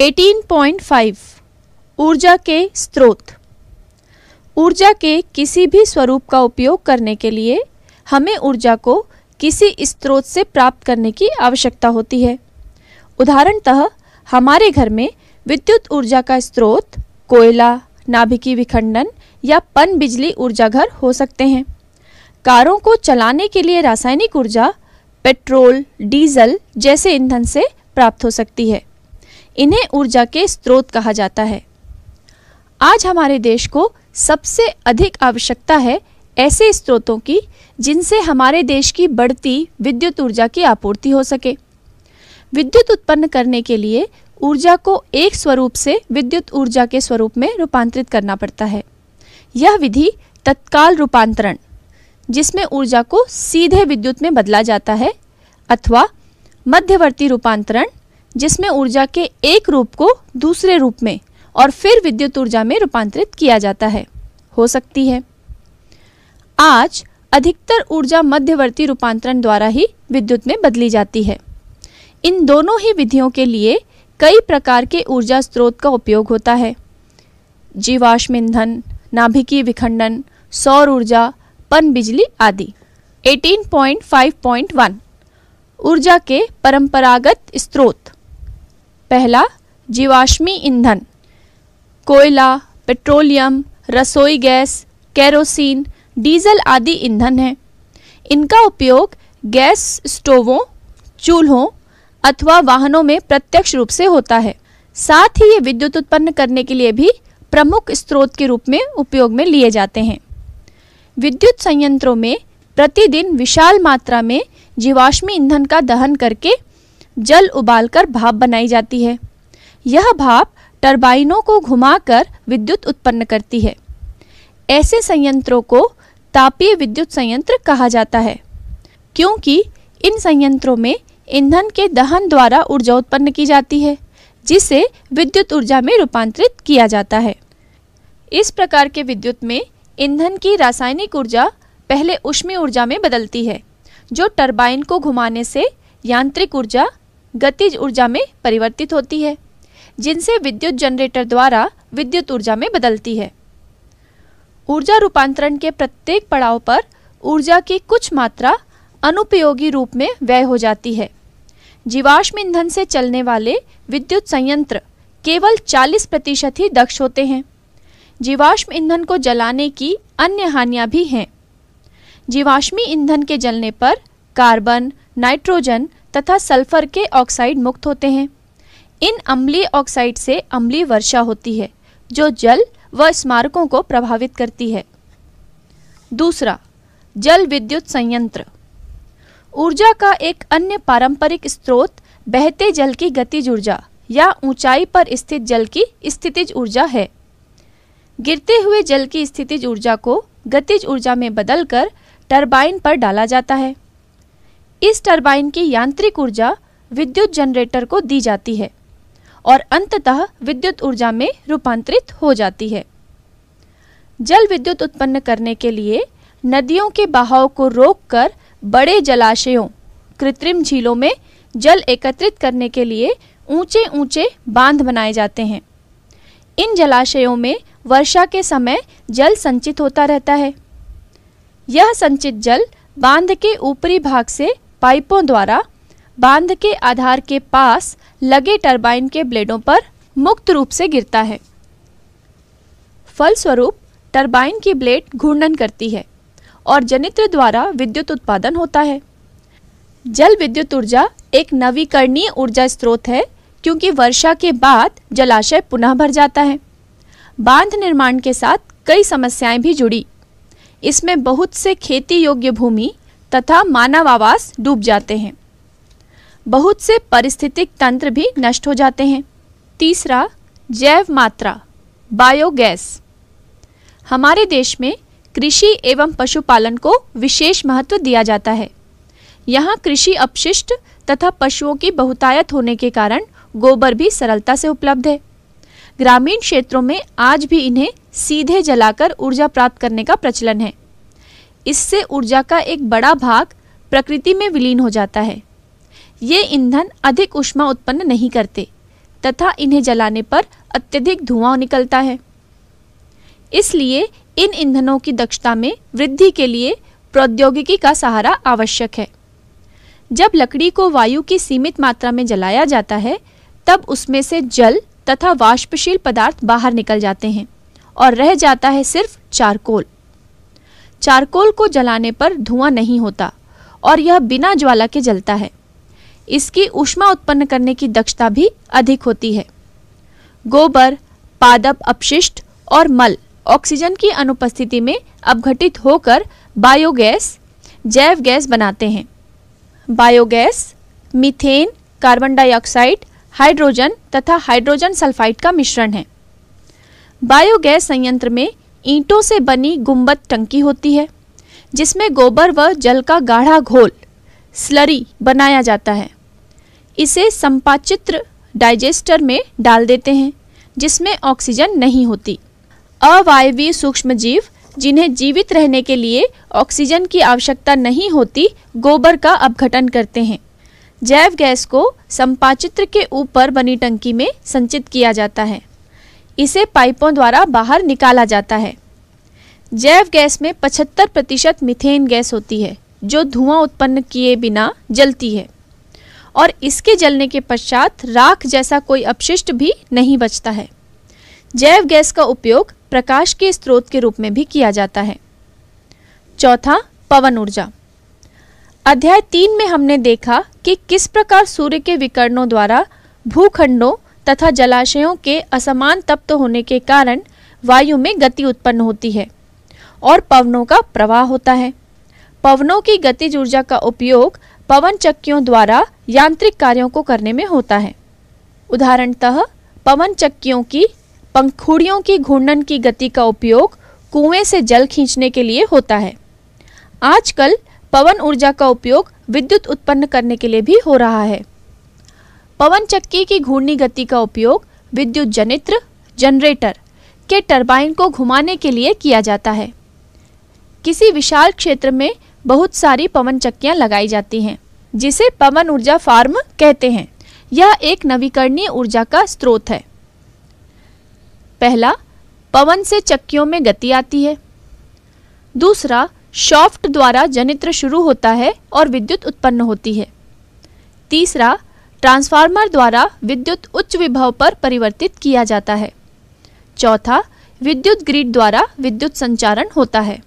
18.5 ऊर्जा के स्रोत ऊर्जा के किसी भी स्वरूप का उपयोग करने के लिए हमें ऊर्जा को किसी स्रोत से प्राप्त करने की आवश्यकता होती है उदाहरणतः हमारे घर में विद्युत ऊर्जा का स्रोत कोयला नाभिकी विखंडन या पन बिजली ऊर्जा घर हो सकते हैं कारों को चलाने के लिए रासायनिक ऊर्जा पेट्रोल डीजल जैसे ईंधन से प्राप्त हो सकती है इन्हें ऊर्जा के स्रोत कहा जाता है आज हमारे देश को सबसे अधिक आवश्यकता है ऐसे स्रोतों की जिनसे हमारे देश की बढ़ती विद्युत ऊर्जा की आपूर्ति हो सके विद्युत उत्पन्न करने के लिए ऊर्जा को एक स्वरूप से विद्युत ऊर्जा के स्वरूप में रूपांतरित करना पड़ता है यह विधि तत्काल रूपांतरण जिसमें ऊर्जा को सीधे विद्युत में बदला जाता है अथवा मध्यवर्ती रूपांतरण जिसमें ऊर्जा के एक रूप को दूसरे रूप में और फिर विद्युत ऊर्जा में रूपांतरित किया जाता है हो सकती है आज अधिकतर ऊर्जा मध्यवर्ती रूपांतरण द्वारा ही विद्युत में बदली जाती है इन दोनों ही विधियों के लिए कई प्रकार के ऊर्जा स्रोत का उपयोग होता है जीवाश्म ईंधन नाभिकीय विखंडन सौर ऊर्जा पन बिजली आदि 18.5.1 ऊर्जा के परंपरागत स्रोत पहला जीवाश्मी ईंधन कोयला पेट्रोलियम रसोई गैस कैरोसिन डीजल आदि ईंधन हैं इनका उपयोग गैस स्टोवों चूल्हों अथवा वाहनों में प्रत्यक्ष रूप से होता है साथ ही ये विद्युत उत्पन्न करने के लिए भी प्रमुख स्रोत के रूप में उपयोग में लिए जाते हैं विद्युत संयंत्रों में प्रतिदिन विशाल मात्रा में जीवाश्मी ईंधन का दहन करके जल उबालकर भाप बनाई जाती है यह भाप टरबाइनों को घुमाकर विद्युत उत्पन्न करती है ऐसे संयंत्रों को तापीय विद्युत संयंत्र कहा जाता है क्योंकि इन संयंत्रों में ईंधन के दहन द्वारा ऊर्जा उत्पन्न की जाती है जिसे विद्युत ऊर्जा में रूपांतरित किया जाता है इस प्रकार के विद्युत में ईंधन की रासायनिक ऊर्जा पहले उष्मी ऊर्जा में बदलती है जो टरबाइन को घुमाने से यांत्रिक ऊर्जा गतिज ऊर्जा में परिवर्तित होती है जिनसे विद्युत जनरेटर द्वारा विद्युत ऊर्जा में बदलती है ऊर्जा रूपांतरण के प्रत्येक पड़ाव पर ऊर्जा की कुछ मात्रा अनुपयोगी रूप में व्यय हो जाती है जीवाश्म ईंधन से चलने वाले विद्युत संयंत्र केवल 40 प्रतिशत ही दक्ष होते हैं जीवाश्म ईंधन को जलाने की अन्य हानियां भी हैं जीवाश्मी ईंधन के जलने पर कार्बन नाइट्रोजन तथा सल्फर के ऑक्साइड मुक्त होते हैं इन अम्लीय ऑक्साइड से अम्लीय वर्षा होती है जो जल व स्मारकों को प्रभावित करती है दूसरा जल विद्युत संयंत्र ऊर्जा का एक अन्य पारंपरिक स्रोत बहते जल की गतिज ऊर्जा या ऊंचाई पर स्थित जल की स्थितिज ऊर्जा है गिरते हुए जल की स्थितिज ऊर्जा को गतिज ऊर्जा में बदलकर टरबाइन पर डाला जाता है इस टरबाइन की यांत्रिक ऊर्जा विद्युत जनरेटर को दी जाती है और अंततः विद्युत ऊर्जा में रूपांतरित हो जाती है जल विद्युत उत्पन्न करने के लिए नदियों के बहाव को रोककर बड़े जलाशयों कृत्रिम झीलों में जल एकत्रित करने के लिए ऊंचे ऊंचे बांध बनाए जाते हैं इन जलाशयों में वर्षा के समय जल संचित होता रहता है यह संचित जल बांध के ऊपरी भाग से पाइपों द्वारा बांध के आधार के पास लगे टरबाइन के ब्लेडों पर मुक्त रूप से गिरता है फलस्वरूप टरबाइन की ब्लेड घूर्णन करती है और जनित्र द्वारा विद्युत उत्पादन होता है जल विद्युत ऊर्जा एक नवीकरणीय ऊर्जा स्रोत है क्योंकि वर्षा के बाद जलाशय पुनः भर जाता है बांध निर्माण के साथ कई समस्याएं भी जुड़ी इसमें बहुत से खेती योग्य भूमि तथा मानव आवास डूब जाते हैं बहुत से परिस्थितिक तंत्र भी नष्ट हो जाते हैं तीसरा जैव मात्रा बायोगैस हमारे देश में कृषि एवं पशुपालन को विशेष महत्व दिया जाता है यहाँ कृषि अपशिष्ट तथा पशुओं की बहुतायत होने के कारण गोबर भी सरलता से उपलब्ध है ग्रामीण क्षेत्रों में आज भी इन्हें सीधे जलाकर ऊर्जा प्राप्त करने का प्रचलन है इससे ऊर्जा का एक बड़ा भाग प्रकृति में विलीन हो जाता है ये ईंधन अधिक उष्मा उत्पन्न नहीं करते तथा इन्हें जलाने पर अत्यधिक धुआं निकलता है इसलिए इन ईंधनों की दक्षता में वृद्धि के लिए प्रौद्योगिकी का सहारा आवश्यक है जब लकड़ी को वायु की सीमित मात्रा में जलाया जाता है तब उसमें से जल तथा वाष्पशील पदार्थ बाहर निकल जाते हैं और रह जाता है सिर्फ चारकोल चारकोल को जलाने पर धुआं नहीं होता और यह बिना ज्वाला के जलता है इसकी ऊष्मा उत्पन्न करने की दक्षता भी अधिक होती है गोबर पादप अपशिष्ट और मल ऑक्सीजन की अनुपस्थिति में अपघटित होकर बायोगैस जैव गैस बनाते हैं biogas methane carbon dioxide hydrogen तथा हाइड्रोजन सल्फाइड का मिश्रण है बायोगैस संयंत्र में ईंटों से बनी गुंबद टंकी होती है जिसमें गोबर व जल का गाढ़ा घोल स्लरी बनाया जाता है इसे संपाचित्र डाइजेस्टर में डाल देते हैं जिसमें ऑक्सीजन नहीं होती अवायवीय सूक्ष्म जीव जिन्हें जीवित रहने के लिए ऑक्सीजन की आवश्यकता नहीं होती गोबर का अपघटन करते हैं जैव गैस को संपाचित्र के ऊपर बनी टंकी में संचित किया जाता है इसे पाइपों द्वारा बाहर निकाला जाता है जैव गैस में 75 प्रतिशत मिथेन गैस होती है जो धुआं उत्पन्न किए बिना जलती है और इसके जलने के पश्चात राख जैसा कोई अपशिष्ट भी नहीं बचता है जैव गैस का उपयोग प्रकाश के स्रोत के रूप में भी किया जाता है चौथा पवन ऊर्जा अध्याय तीन में हमने देखा कि किस प्रकार सूर्य के विकर्णों द्वारा भूखंडों तथा जलाशयों के असमान तप्त होने के कारण वायु में गति उत्पन्न होती है और पवनों का प्रवाह होता है पवनों की गतिज ऊर्जा का उपयोग पवन चक्कियों द्वारा यांत्रिक कार्यों को करने में होता है उदाहरणतः पवन चक्कियों की पंखुड़ियों की घूर्णन की गति का उपयोग कुएं से जल खींचने के लिए होता है आजकल पवन ऊर्जा का उपयोग विद्युत उत्पन्न करने के लिए भी हो रहा है पवन चक्की की घूर्णी गति का उपयोग विद्युत जनित्र जनरेटर के टरबाइन को घुमाने के लिए किया जाता है किसी विशाल क्षेत्र में बहुत सारी पवन चक्कियाँ लगाई जाती हैं जिसे पवन ऊर्जा फार्म कहते हैं यह एक नवीकरणीय ऊर्जा का स्रोत है पहला पवन से चक्कियों में गति आती है दूसरा शॉफ्ट द्वारा जनित्र शुरू होता है और विद्युत उत्पन्न होती है तीसरा ट्रांसफार्मर द्वारा विद्युत उच्च विभव पर परिवर्तित किया जाता है चौथा विद्युत ग्रिड द्वारा विद्युत संचारण होता है